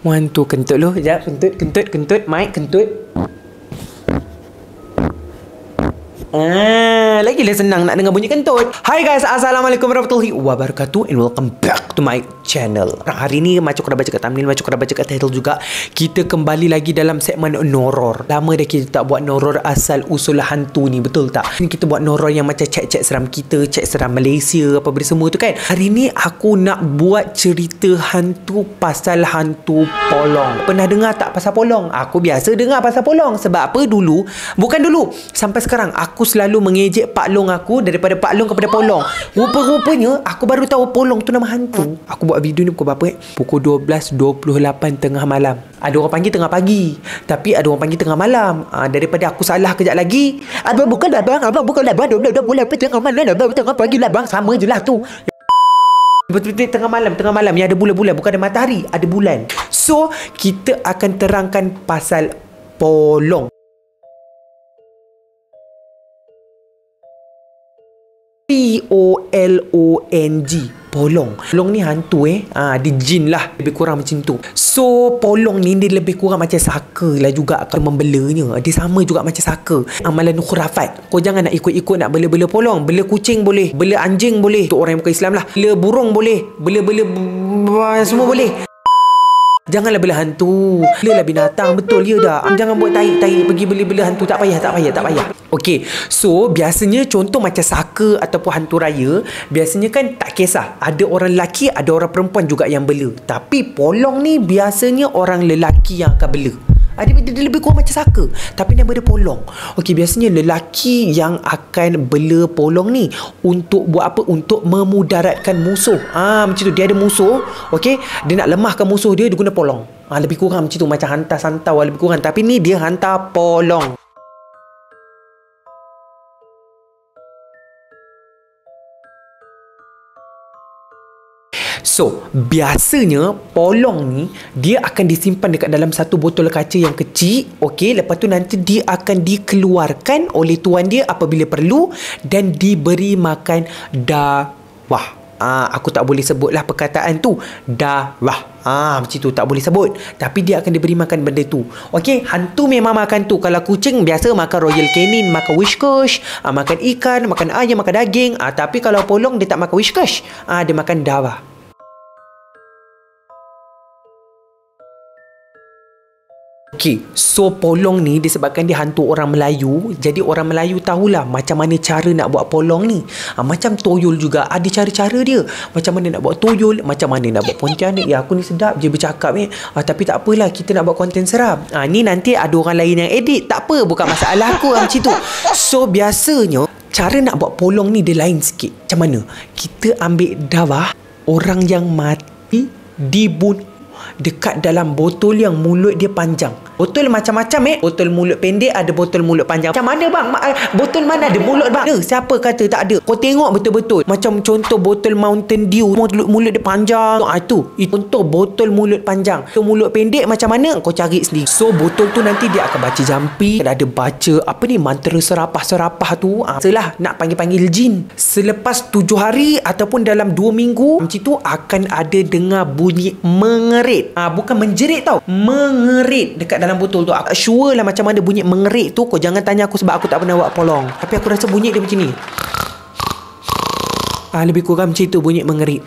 One, two, kentut lu. Sekejap, kentut, kentut, kentut. Mic, kentut. Ah, lagi lah senang nak dengar bunyi kentut. Hai guys, Assalamualaikum warahmatullahi wabarakatuh and welcome back to my channel. Hari ni macam kau dah baca kat thumbnail, macam kau dah baca kat title juga, kita kembali lagi dalam segmen noror. Lama dah kita tak buat noror asal usul hantu ni, betul tak? Ini kita buat noror yang macam cek-cek seram kita, cek seram Malaysia apa benda semua tu kan. Hari ni aku nak buat cerita hantu pasal hantu polong. Pernah dengar tak pasal polong? Aku biasa dengar pasal polong sebab apa dulu, bukan dulu, sampai sekarang aku selalu mengejek Pak Long aku daripada Pak Long kepada polong. Rupa-rupanya aku baru tahu polong tu nama hantu. Aku buat buat video ni pukul berapa eh? Pukul 12.28 tengah malam. Ada orang panggil tengah pagi. Tapi ada orang panggil tengah malam. Ha, daripada aku salah kejap lagi. Abang bukan lah bang. Abang bukan lah bang. Dua bulan bulan tengah malam. Abang tengah pagi lah bang. Sama je lah tu. Betul-betul tengah malam. Tengah malam. Yang ada bulan-bulan. Bukan ada matahari. Ada bulan. So, kita akan terangkan pasal polong. P-O-L-O-N-G. Polong Polong ni hantu eh ha, ah, Dia jin lah Lebih kurang macam tu So Polong ni Dia lebih kurang macam saka lah juga Kalau membelanya Dia sama juga macam saka Amalan khurafat Kau jangan nak ikut-ikut Nak bela-bela polong Bela kucing boleh Bela anjing boleh Untuk orang yang bukan Islam lah Bela burung boleh Bela-bela Semua boleh Janganlah bela hantu. Belalah binatang. Betul ya dah. Jangan buat taik-taik pergi beli-beli hantu. Tak payah, tak payah, tak payah. Okey. So, biasanya contoh macam saka ataupun hantu raya. Biasanya kan tak kisah. Ada orang lelaki, ada orang perempuan juga yang bela. Tapi polong ni biasanya orang lelaki yang akan bela uh, dia, dia, lebih kurang macam saka Tapi dia dia polong Okey biasanya lelaki yang akan bela polong ni Untuk buat apa? Untuk memudaratkan musuh Ah ha, Macam tu dia ada musuh Okey dia nak lemahkan musuh dia Dia guna polong ha, Lebih kurang macam tu Macam hantar santau lah, lebih kurang Tapi ni dia hantar polong So, biasanya polong ni dia akan disimpan dekat dalam satu botol kaca yang kecil. Okey, lepas tu nanti dia akan dikeluarkan oleh tuan dia apabila perlu dan diberi makan dawah. Ah, aku tak boleh sebutlah perkataan tu. Dawah. Ah, macam tu tak boleh sebut. Tapi dia akan diberi makan benda tu. Okey, hantu memang makan tu. Kalau kucing biasa makan royal canin, makan whiskers, ah, makan ikan, makan ayam, makan daging. Ah, tapi kalau polong dia tak makan whiskers. Ah, dia makan dawah. Okey, so polong ni disebabkan dia hantu orang Melayu, jadi orang Melayu tahulah macam mana cara nak buat polong ni. Ha, macam toyol juga, ada ah, cara-cara dia. Macam mana nak buat toyol, macam mana nak buat pontianak. Ya, aku ni sedap je bercakap ni. Ha, tapi tak apalah, kita nak buat konten seram. Ha, ni nanti ada orang lain yang edit. Tak apa, bukan masalah aku lah macam tu. So, biasanya, cara nak buat polong ni dia lain sikit. Macam mana? Kita ambil dawah orang yang mati dibunuh dekat dalam botol yang mulut dia panjang. Botol macam-macam eh. Botol mulut pendek ada botol mulut panjang. Macam mana bang? Eh, botol mana ada mulut bang? Ada. Eh, siapa kata tak ada? Kau tengok betul-betul. Macam contoh botol Mountain Dew. Mulut mulut dia panjang. Ha, itu. itu. Contoh botol mulut panjang. Botol mulut pendek macam mana? Kau cari sendiri. So botol tu nanti dia akan baca jampi. Kalau ada baca apa ni mantra serapah-serapah tu. Ha, selah nak panggil-panggil jin. Selepas tujuh hari ataupun dalam dua minggu. Macam tu akan ada dengar bunyi mengeri mengerit ha, bukan menjerit tau mengerit dekat dalam botol tu aku sure lah macam mana bunyi mengerit tu kau jangan tanya aku sebab aku tak pernah buat polong tapi aku rasa bunyi dia macam ni ah ha, lebih kurang macam itu bunyi mengerit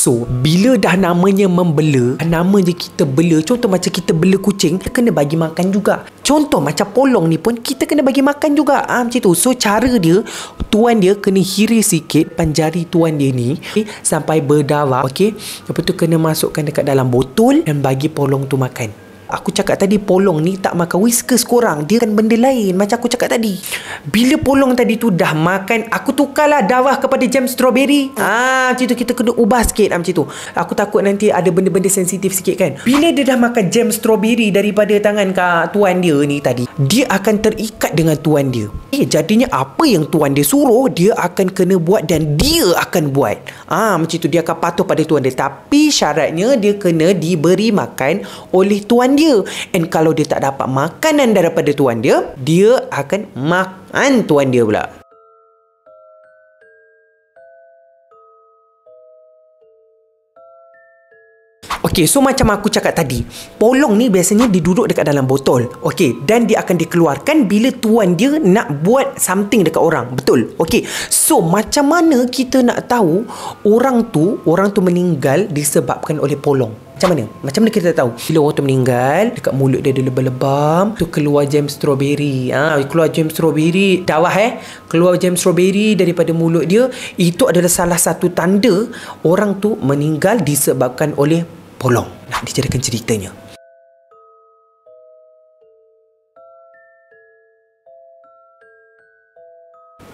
So, bila dah namanya membela, nama je kita bela. Contoh macam kita bela kucing, kita kena bagi makan juga. Contoh macam polong ni pun, kita kena bagi makan juga. Ha, macam tu. So, cara dia, tuan dia kena hiri sikit panjari tuan dia ni okay, sampai berdarah. Okay? Lepas tu kena masukkan dekat dalam botol dan bagi polong tu makan. Aku cakap tadi polong ni tak makan whiskers korang Dia kan benda lain macam aku cakap tadi Bila polong tadi tu dah makan Aku tukarlah dawah kepada jam strawberry Ah, macam tu kita kena ubah sikit lah macam tu Aku takut nanti ada benda-benda sensitif sikit kan Bila dia dah makan jam strawberry daripada tangan kak tuan dia ni tadi Dia akan terikat dengan tuan dia Eh jadinya apa yang tuan dia suruh Dia akan kena buat dan dia akan buat Ah macam tu dia akan patuh pada tuan dia Tapi syaratnya dia kena diberi makan oleh tuan dia dia. And kalau dia tak dapat makanan daripada tuan dia, dia akan makan tuan dia pula. Okey, so macam aku cakap tadi, polong ni biasanya diduduk dekat dalam botol. Okey, dan dia akan dikeluarkan bila tuan dia nak buat something dekat orang. Betul. Okey. So, macam mana kita nak tahu orang tu, orang tu meninggal disebabkan oleh polong? Macam mana? Macam mana kita tahu? Bila orang tu meninggal, dekat mulut dia ada lebam-lebam, tu keluar jam strawberry. Ah, ha, keluar jam strawberry. Dawah eh. Keluar jam strawberry daripada mulut dia, itu adalah salah satu tanda orang tu meninggal disebabkan oleh Bolong nak dijadikan ceritanya.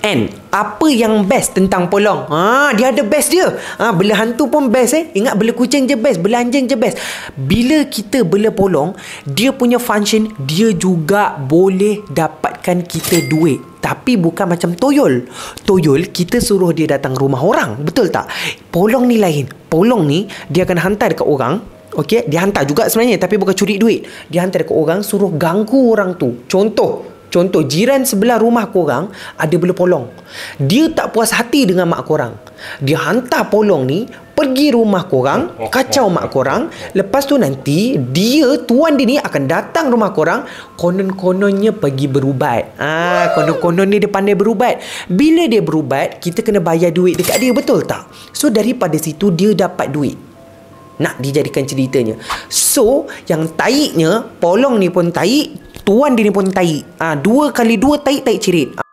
And apa yang best tentang polong? Ha, dia ada best dia. Ha, bela hantu pun best eh. Ingat bela kucing je best, bela anjing je best. Bila kita bela polong, dia punya function, dia juga boleh dapatkan kita duit. Tapi bukan macam toyol. Toyol, kita suruh dia datang rumah orang. Betul tak? Polong ni lain. Polong ni, dia akan hantar dekat orang. Okey? Dia hantar juga sebenarnya. Tapi bukan curi duit. Dia hantar dekat orang, suruh ganggu orang tu. Contoh. Contoh, jiran sebelah rumah korang ada bela polong. Dia tak puas hati dengan mak korang. Dia hantar polong ni pergi rumah korang oh, oh, kacau oh, mak korang lepas tu nanti dia tuan dia ni akan datang rumah korang konon-kononnya pergi berubat ah ha, konon-konon ni dia pandai berubat bila dia berubat kita kena bayar duit dekat dia betul tak so daripada situ dia dapat duit nak dijadikan ceritanya So Yang taiknya Polong ni pun taik Tuan dia ni pun taik ha, Dua kali dua taik Taik cirit ha.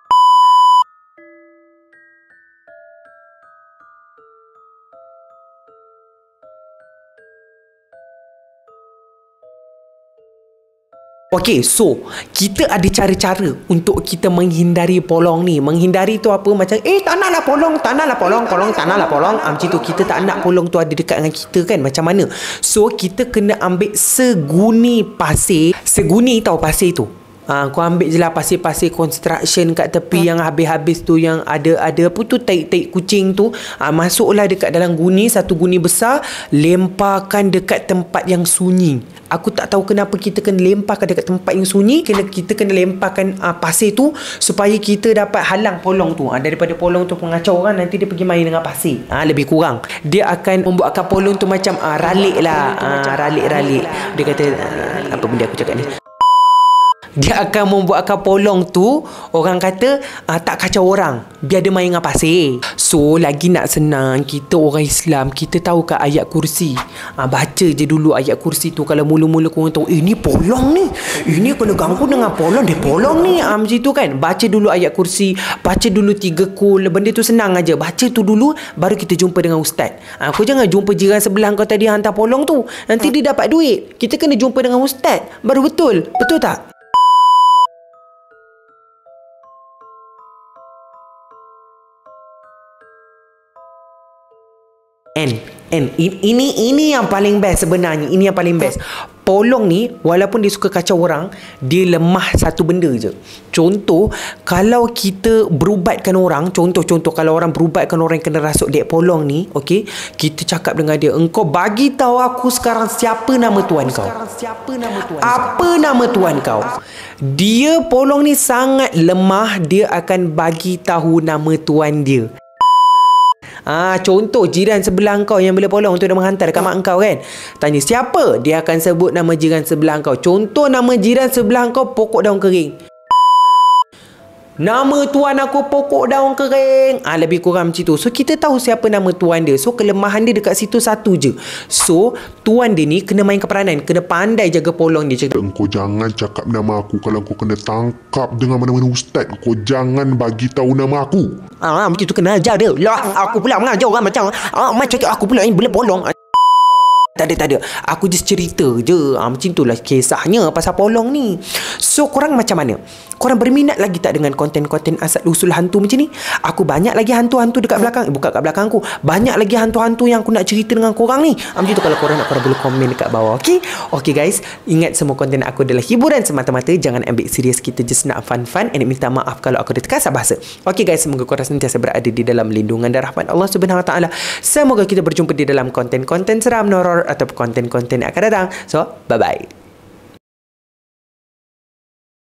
Okay, so kita ada cara-cara untuk kita menghindari polong ni. Menghindari tu apa? Macam, eh tak nak lah polong, tak nak lah polong, polong, tak nak lah polong. Ah, macam tu, kita tak nak polong tu ada dekat dengan kita kan? Macam mana? So, kita kena ambil seguni pasir. Seguni tau pasir tu. Ha, kau ambil je lah pasir-pasir construction kat tepi ha. yang habis-habis tu yang ada ada apa tu taik-taik kucing tu ha, masuklah dekat dalam guni satu guni besar lemparkan dekat tempat yang sunyi aku tak tahu kenapa kita kena lemparkan dekat tempat yang sunyi kena kita kena lemparkan ha, pasir tu supaya kita dapat halang polong tu ha, daripada polong tu pengacau orang nanti dia pergi main dengan pasir ha, lebih kurang dia akan membuatkan polong tu macam ha, ralik lah ha, ralik-ralik lah. dia kata ha, apa benda aku cakap ni dia akan membuatkan polong tu orang kata uh, tak kacau orang biar dia main dengan pasir so lagi nak senang kita orang Islam kita tahu ke ayat kursi uh, baca je dulu ayat kursi tu kalau mula-mula kau tahu eh ni polong ni ini eh, kena ganggu dengan polong dia polong ni uh, macam tu kan baca dulu ayat kursi baca dulu tiga kul benda tu senang aja baca tu dulu baru kita jumpa dengan ustaz uh, kau jangan jumpa jiran sebelah kau tadi hantar polong tu nanti dia dapat duit kita kena jumpa dengan ustaz baru betul betul tak And ini ini yang paling best sebenarnya. Ini yang paling best. Polong ni walaupun dia suka kacau orang, dia lemah satu benda je. Contoh, kalau kita berubatkan orang, contoh-contoh kalau orang berubatkan orang yang kena rasuk dia polong ni, okey, kita cakap dengan dia, "Engkau bagi tahu aku sekarang siapa nama tuan kau?" Apa nama tuan kau? Dia polong ni sangat lemah, dia akan bagi tahu nama tuan dia. Ah ha, contoh jiran sebelah kau yang boleh polong tu nak menghantar dekat mak kau kan. Tanya siapa? Dia akan sebut nama jiran sebelah kau. Contoh nama jiran sebelah kau pokok daun kering. Nama tuan aku pokok daun kering ah ha, Lebih kurang macam tu So kita tahu siapa nama tuan dia So kelemahan dia dekat situ satu je So tuan dia ni kena main keperanan Kena pandai jaga polong dia cakap Engkau jangan cakap nama aku Kalau kau kena tangkap dengan mana-mana ustaz Kau jangan bagi tahu nama aku Ah ha, macam tu kena ajar dia Lah aku pula mengajar orang macam ha, Macam aku pula ni boleh polong tak ada, tak ada. Aku just cerita je. Ha, macam itulah kisahnya pasal polong ni. So, korang macam mana? Korang berminat lagi tak dengan konten-konten asal usul hantu macam ni? Aku banyak lagi hantu-hantu dekat belakang. Eh, bukan kat belakang aku. Banyak lagi hantu-hantu yang aku nak cerita dengan korang ni. Ha, macam tu kalau korang nak, korang boleh komen dekat bawah. Okay? Okay, guys. Ingat semua konten aku adalah hiburan semata-mata. Jangan ambil serius. Kita just nak fun-fun. And minta maaf kalau aku ada terkasar bahasa. Okay, guys. Semoga korang sentiasa berada di dalam lindungan dan rahmat Allah SWT. Semoga kita berjumpa di dalam konten-konten seram. Noror ataupun konten-konten yang akan datang. So, bye-bye.